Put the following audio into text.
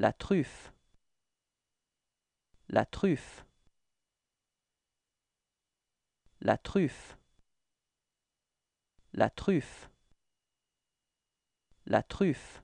La truffe. La truffe. La truffe. La truffe. La truffe.